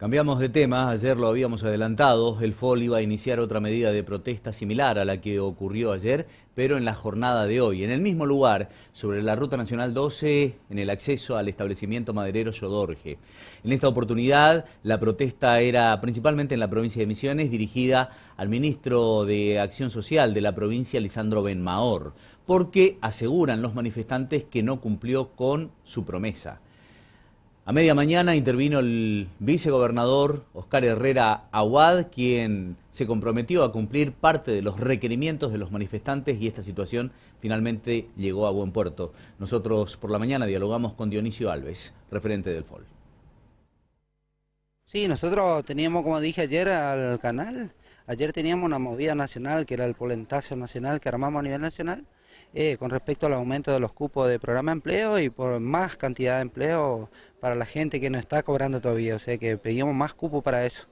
Cambiamos de tema, ayer lo habíamos adelantado, el FOL iba a iniciar otra medida de protesta similar a la que ocurrió ayer, pero en la jornada de hoy, en el mismo lugar, sobre la Ruta Nacional 12, en el acceso al establecimiento maderero Yodorge. En esta oportunidad, la protesta era principalmente en la provincia de Misiones, dirigida al ministro de Acción Social de la provincia, Lisandro Benmaor, porque aseguran los manifestantes que no cumplió con su promesa. A media mañana intervino el vicegobernador Oscar Herrera Aguad, quien se comprometió a cumplir parte de los requerimientos de los manifestantes y esta situación finalmente llegó a buen puerto. Nosotros por la mañana dialogamos con Dionisio Alves, referente del FOL. Sí, nosotros teníamos, como dije ayer, al canal. Ayer teníamos una movida nacional que era el polentazo nacional que armamos a nivel nacional. Eh, con respecto al aumento de los cupos de programa de empleo y por más cantidad de empleo para la gente que no está cobrando todavía, o sea que pedíamos más cupo para eso.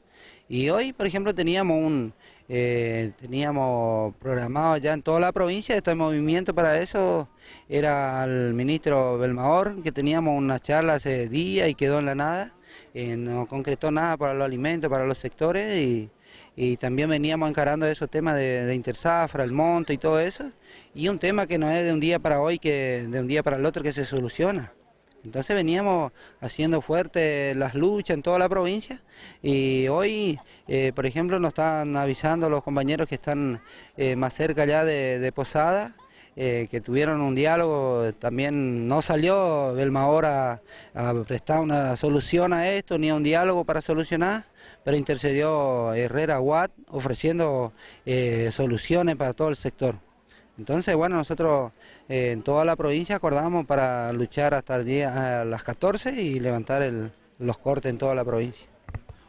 Y hoy, por ejemplo, teníamos un eh, teníamos programado ya en toda la provincia este movimiento para eso. Era el ministro Belmaor, que teníamos una charla hace día y quedó en la nada. Eh, no concretó nada para los alimentos, para los sectores y y también veníamos encarando esos temas de, intersafra, el monto y todo eso, y un tema que no es de un día para hoy, que de un día para el otro que se soluciona. Entonces veníamos haciendo fuerte las luchas en toda la provincia y hoy, eh, por ejemplo, nos están avisando los compañeros que están eh, más cerca ya de, de Posada, eh, que tuvieron un diálogo, también no salió Belmahor a, a, prestar una solución a esto, ni a un diálogo para solucionar, pero intercedió Herrera Watt ofreciendo eh, soluciones para todo el sector. Entonces, bueno, nosotros eh, en toda la provincia acordamos para luchar hasta el día, a las 14 y levantar los cortes en toda la provincia.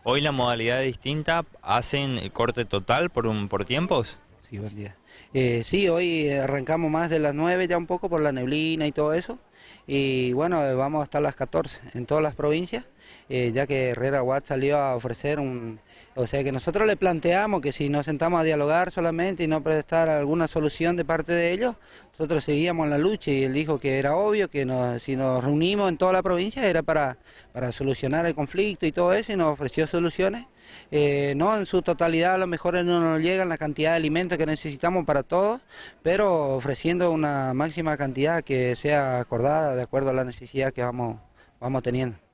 Hoy la modalidad es distinta, ¿hacen el corte total por, un, por tiempos? Sí, buen día. Eh, sí, hoy arrancamos más de las 9 ya un poco por la neblina y todo eso. Y bueno, eh, vamos hasta las 14 en todas las provincias, eh, ya que Herrera Watt salió a ofrecer un... O sea que nosotros le planteamos que si nos sentamos a dialogar solamente y no prestar alguna solución de parte de ellos, nosotros seguíamos en la lucha y él dijo que era obvio que si nos reunimos en toda la provincia era para, para solucionar el conflicto y todo eso y nos ofreció soluciones. no en su totalidad, a lo mejor no nos llegan la cantidad de alimentos que necesitamos para todos, pero ofreciendo una máxima cantidad que sea acordada de acuerdo a la necesidad que vamos, vamos teniendo.